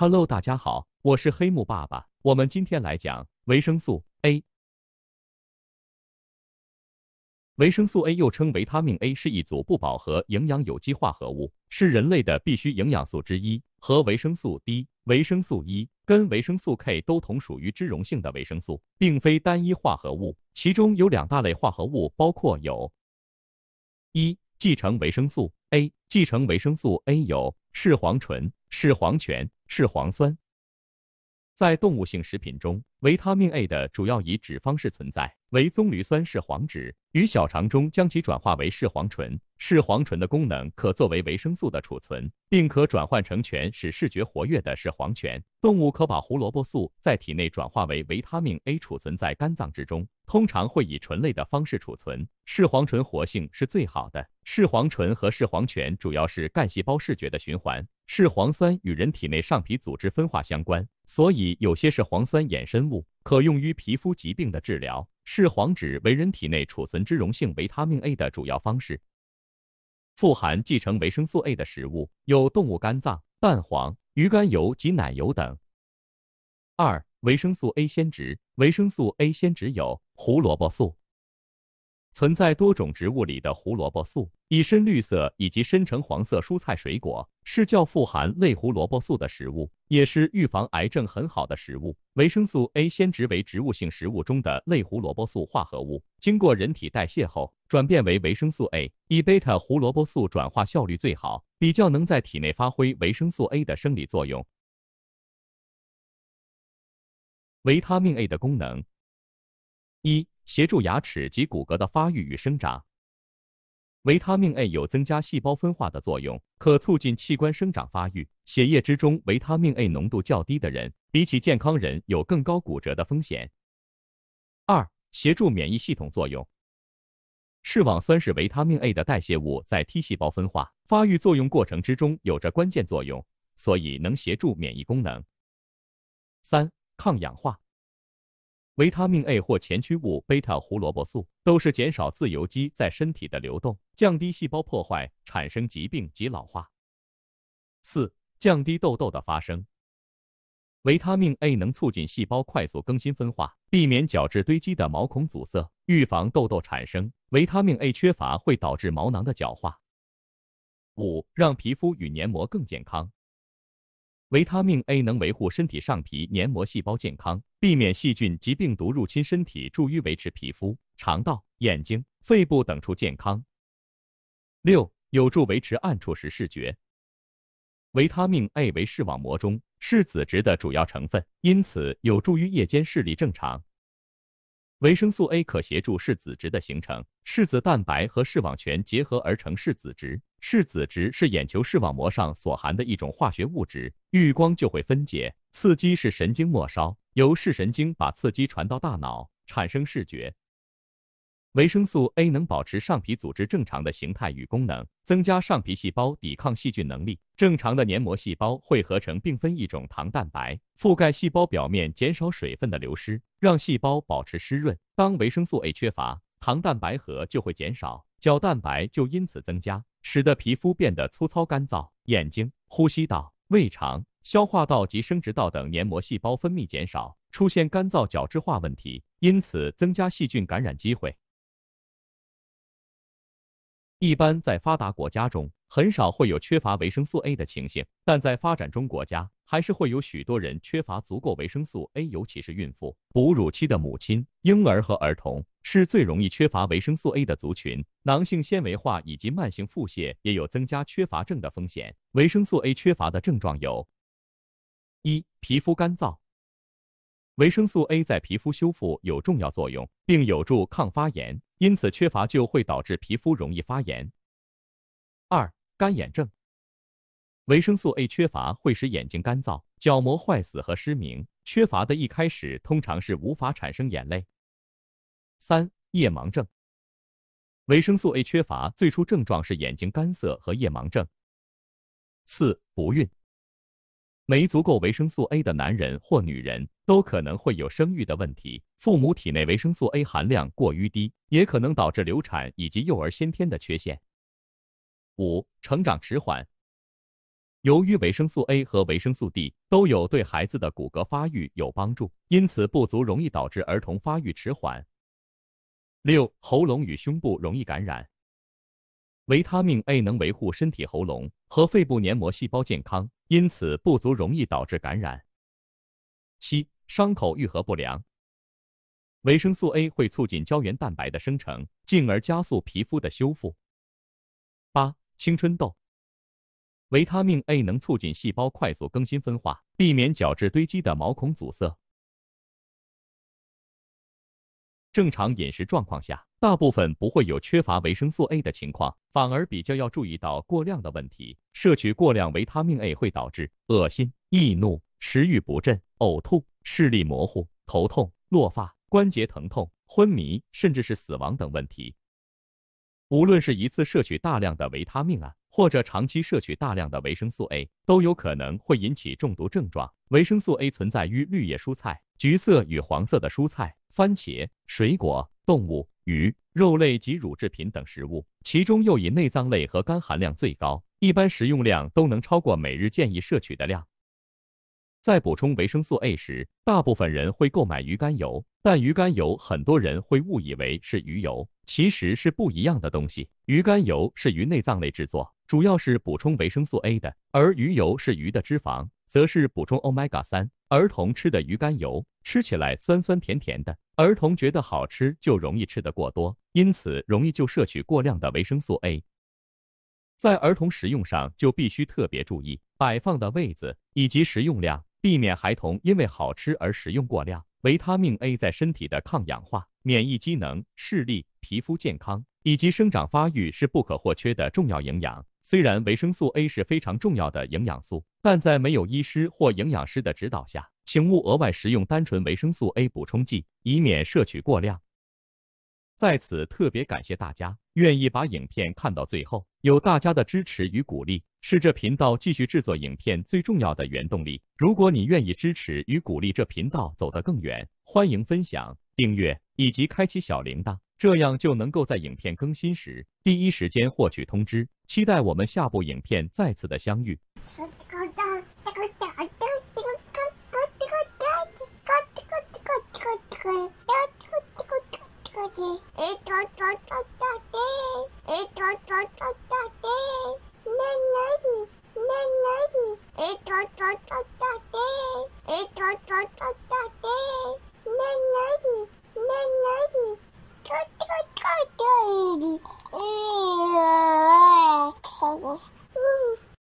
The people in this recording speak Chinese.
Hello，大家好，我是黑木爸爸。我们今天来讲维生素 A。维生素 A 又称维他命 A，是一组不饱和营养有机化合物，是人类的必需营养素之一。和维生素 D、维生素 E 跟维生素 K 都同属于脂溶性的维生素，并非单一化合物。其中有两大类化合物，包括有一、继承维生素。A. 继承维生素 A 有视黄醇、视黄醛、视黄酸。在动物性食品中，维他命 A 的主要以脂肪式存在，为棕榈酸视黄酯，于小肠中将其转化为视黄醇。视黄醇的功能可作为维生素的储存，并可转换成醛，使视觉活跃的视黄醛。动物可把胡萝卜素在体内转化为维他命 A，储存在肝脏之中，通常会以醇类的方式储存。视黄醇活性是最好的。视黄醇和视黄醛主要是干细胞视觉的循环。视黄酸与人体内上皮组织分化相关，所以有些视黄酸衍生物可用于皮肤疾病的治疗。视黄质为人体内储存脂溶性维他命 A 的主要方式。富含继承维生素 A 的食物有动物肝脏、蛋黄、鱼肝油及奶油等。二、维生素 A 鲜酯，维生素 A 鲜酯有胡萝卜素。存在多种植物里的胡萝卜素，以深绿色以及深橙黄色蔬菜水果是较富含类胡萝卜素的食物，也是预防癌症很好的食物。维生素 A 先植为植物性食物中的类胡萝卜素化合物，经过人体代谢后转变为维生素 A，以塔胡萝卜素转化效率最好，比较能在体内发挥维生素 A 的生理作用。维他命 A 的功能。一、协助牙齿及骨骼的发育与生长。维他命 A 有增加细胞分化的作用，可促进器官生长发育。血液之中维他命 A 浓度较低的人，比起健康人有更高骨折的风险。二、协助免疫系统作用。视网酸是维他命 A 的代谢物，在 T 细胞分化发育作用过程之中有着关键作用，所以能协助免疫功能。三、抗氧化。维他命 A 或前驱物贝塔胡萝卜素都是减少自由基在身体的流动，降低细胞破坏，产生疾病及老化。四、降低痘痘的发生。维他命 A 能促进细胞快速更新分化，避免角质堆积的毛孔阻塞，预防痘痘产生。维他命 A 缺乏会导致毛囊的角化。五、让皮肤与黏膜更健康。维他命 A 能维护身体上皮黏膜细胞健康，避免细菌及病毒入侵身体，助于维持皮肤、肠道、眼睛、肺部等处健康。六，有助维持暗处时视觉。维他命 A 为视网膜中视紫质的主要成分，因此有助于夜间视力正常。维生素 A 可协助视紫质的形成，视子蛋白和视网泉结合而成视紫质。视紫质是眼球视网膜上所含的一种化学物质，遇光就会分解，刺激视神经末梢，由视神经把刺激传到大脑，产生视觉。维生素 A 能保持上皮组织正常的形态与功能，增加上皮细胞抵抗细菌能力。正常的黏膜细胞会合成并分一种糖蛋白，覆盖细胞表面，减少水分的流失，让细胞保持湿润。当维生素 A 缺乏，糖蛋白核就会减少，角蛋白就因此增加，使得皮肤变得粗糙干燥。眼睛、呼吸道、胃肠、消化道及生殖道等黏膜细胞分泌减少，出现干燥角质化问题，因此增加细菌感染机会。一般在发达国家中，很少会有缺乏维生素 A 的情形，但在发展中国家，还是会有许多人缺乏足够维生素 A，尤其是孕妇、哺乳期的母亲、婴儿和儿童是最容易缺乏维生素 A 的族群。囊性纤维化以及慢性腹泻也有增加缺乏症的风险。维生素 A 缺乏的症状有：一、皮肤干燥。维生素 A 在皮肤修复有重要作用，并有助抗发炎，因此缺乏就会导致皮肤容易发炎。二、干眼症，维生素 A 缺乏会使眼睛干燥、角膜坏死和失明。缺乏的一开始通常是无法产生眼泪。三、夜盲症，维生素 A 缺乏最初症状是眼睛干涩和夜盲症。四、不孕。没足够维生素 A 的男人或女人都可能会有生育的问题。父母体内维生素 A 含量过于低，也可能导致流产以及幼儿先天的缺陷。五、成长迟缓。由于维生素 A 和维生素 D 都有对孩子的骨骼发育有帮助，因此不足容易导致儿童发育迟缓。六、喉咙与胸部容易感染。维他命 A 能维护身体喉咙和肺部黏膜细胞健康。因此不足容易导致感染。七、伤口愈合不良。维生素 A 会促进胶原蛋白的生成，进而加速皮肤的修复。八、青春痘。维他命 A 能促进细胞快速更新分化，避免角质堆积的毛孔阻塞。正常饮食状况下，大部分不会有缺乏维生素 A 的情况，反而比较要注意到过量的问题。摄取过量维他命 A 会导致恶心、易怒、食欲不振、呕吐、视力模糊、头痛、落发、关节疼痛、昏迷，甚至是死亡等问题。无论是一次摄取大量的维他命啊，或者长期摄取大量的维生素 A，都有可能会引起中毒症状。维生素 A 存在于绿叶蔬菜、橘色与黄色的蔬菜。番茄、水果、动物、鱼、肉类及乳制品等食物，其中又以内脏类和肝含量最高，一般食用量都能超过每日建议摄取的量。在补充维生素 A 时，大部分人会购买鱼肝油，但鱼肝油很多人会误以为是鱼油，其实是不一样的东西。鱼肝油是鱼内脏类制作，主要是补充维生素 A 的，而鱼油是鱼的脂肪，则是补充 Omega 三。儿童吃的鱼肝油。吃起来酸酸甜甜的，儿童觉得好吃就容易吃得过多，因此容易就摄取过量的维生素 A，在儿童食用上就必须特别注意摆放的位置以及食用量，避免孩童因为好吃而食用过量。维他命 A 在身体的抗氧化、免疫机能、视力、皮肤健康以及生长发育是不可或缺的重要营养。虽然维生素 A 是非常重要的营养素，但在没有医师或营养师的指导下，请勿额外食用单纯维生素 A 补充剂，以免摄取过量。在此特别感谢大家愿意把影片看到最后，有大家的支持与鼓励，是这频道继续制作影片最重要的原动力。如果你愿意支持与鼓励这频道走得更远，欢迎分享、订阅以及开启小铃铛，这样就能够在影片更新时。第一时间获取通知，期待我们下部影片再次的相遇。